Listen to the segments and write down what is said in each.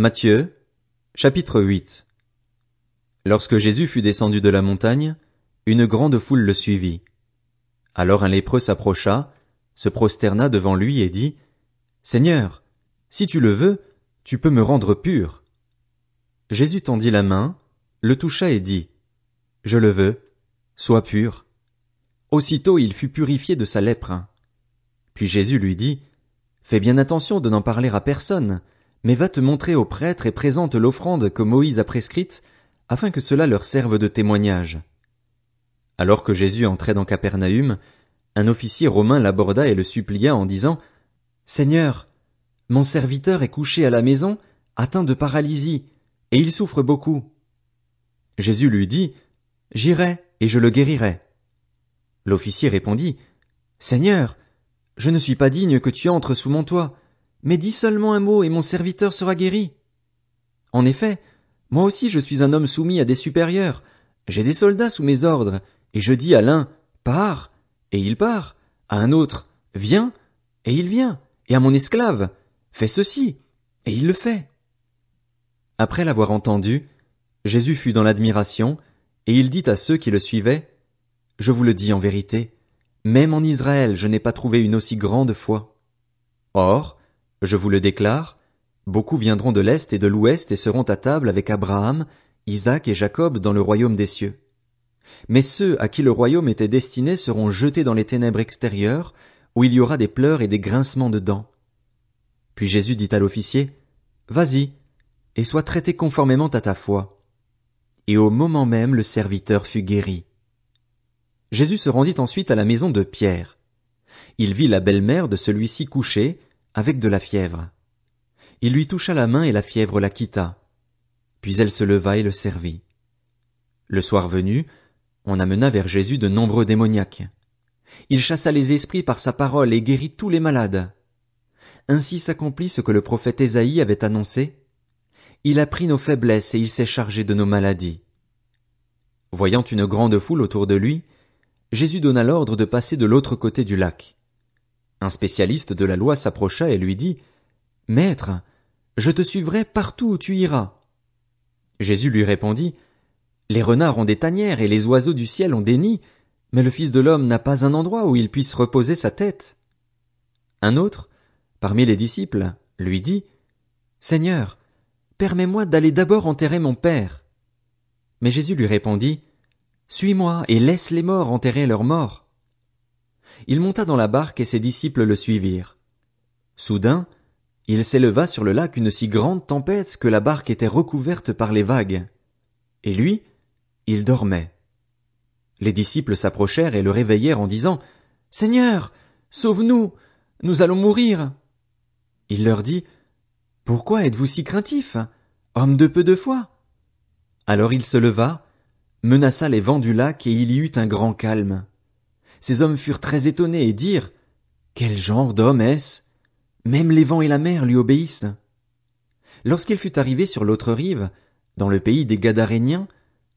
Matthieu, chapitre 8 Lorsque Jésus fut descendu de la montagne, une grande foule le suivit. Alors un lépreux s'approcha, se prosterna devant lui et dit, Seigneur, si tu le veux, tu peux me rendre pur. Jésus tendit la main, le toucha et dit, Je le veux, sois pur. Aussitôt il fut purifié de sa lèpre. Puis Jésus lui dit, Fais bien attention de n'en parler à personne, mais va te montrer au prêtre et présente l'offrande que Moïse a prescrite, afin que cela leur serve de témoignage. Alors que Jésus entrait dans Capernaüm, un officier romain l'aborda et le supplia en disant Seigneur, mon serviteur est couché à la maison, atteint de paralysie, et il souffre beaucoup. Jésus lui dit J'irai et je le guérirai. L'officier répondit Seigneur, je ne suis pas digne que tu entres sous mon toit, mais dis seulement un mot, et mon serviteur sera guéri. En effet, moi aussi je suis un homme soumis à des supérieurs, j'ai des soldats sous mes ordres, et je dis à l'un Pars, et il part, à un autre Viens, et il vient, et à mon esclave Fais ceci, et il le fait. Après l'avoir entendu, Jésus fut dans l'admiration, et il dit à ceux qui le suivaient Je vous le dis en vérité, même en Israël je n'ai pas trouvé une aussi grande foi. Or, je vous le déclare, beaucoup viendront de l'Est et de l'Ouest et seront à table avec Abraham, Isaac et Jacob dans le royaume des cieux. Mais ceux à qui le royaume était destiné seront jetés dans les ténèbres extérieures, où il y aura des pleurs et des grincements de dents. Puis Jésus dit à l'officier, Vas-y, et sois traité conformément à ta foi. Et au moment même le serviteur fut guéri. Jésus se rendit ensuite à la maison de Pierre. Il vit la belle-mère de celui-ci couchée, avec de la fièvre. Il lui toucha la main et la fièvre la quitta. Puis elle se leva et le servit. Le soir venu, on amena vers Jésus de nombreux démoniaques. Il chassa les esprits par sa parole et guérit tous les malades. Ainsi s'accomplit ce que le prophète Ésaïe avait annoncé. Il a pris nos faiblesses et il s'est chargé de nos maladies. Voyant une grande foule autour de lui, Jésus donna l'ordre de passer de l'autre côté du lac. Un spécialiste de la loi s'approcha et lui dit Maître, je te suivrai partout où tu iras. Jésus lui répondit Les renards ont des tanières et les oiseaux du ciel ont des nids, mais le Fils de l'homme n'a pas un endroit où il puisse reposer sa tête. Un autre, parmi les disciples, lui dit Seigneur, permets-moi d'aller d'abord enterrer mon Père. Mais Jésus lui répondit Suis-moi et laisse les morts enterrer leurs morts il monta dans la barque et ses disciples le suivirent. Soudain, il s'éleva sur le lac une si grande tempête que la barque était recouverte par les vagues. Et lui, il dormait. Les disciples s'approchèrent et le réveillèrent en disant Seigneur, sauve-nous, nous allons mourir. Il leur dit Pourquoi êtes-vous si craintifs, homme de peu de foi Alors il se leva, menaça les vents du lac et il y eut un grand calme. Ces hommes furent très étonnés et dirent Quel genre d'homme est-ce Même les vents et la mer lui obéissent. Lorsqu'il fut arrivé sur l'autre rive, dans le pays des Gadaréniens,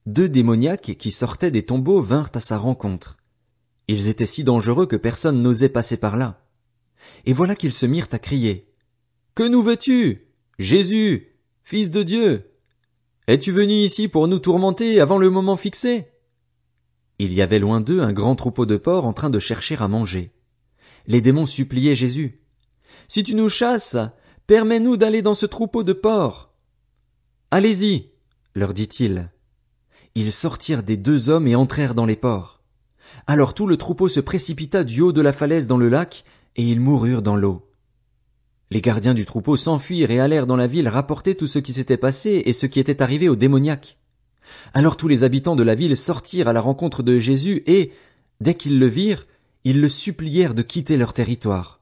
deux démoniaques qui sortaient des tombeaux vinrent à sa rencontre. Ils étaient si dangereux que personne n'osait passer par là. Et voilà qu'ils se mirent à crier. Que nous veux-tu? Jésus, fils de Dieu! Es-tu venu ici pour nous tourmenter avant le moment fixé? Il y avait loin d'eux un grand troupeau de porcs en train de chercher à manger. Les démons suppliaient Jésus. Si tu nous chasses, permets-nous d'aller dans ce troupeau de porcs. Allez-y, leur dit-il. Ils sortirent des deux hommes et entrèrent dans les porcs. Alors tout le troupeau se précipita du haut de la falaise dans le lac, et ils moururent dans l'eau. Les gardiens du troupeau s'enfuirent et allèrent dans la ville rapporter tout ce qui s'était passé et ce qui était arrivé aux démoniaques. Alors tous les habitants de la ville sortirent à la rencontre de Jésus et, dès qu'ils le virent, ils le supplièrent de quitter leur territoire.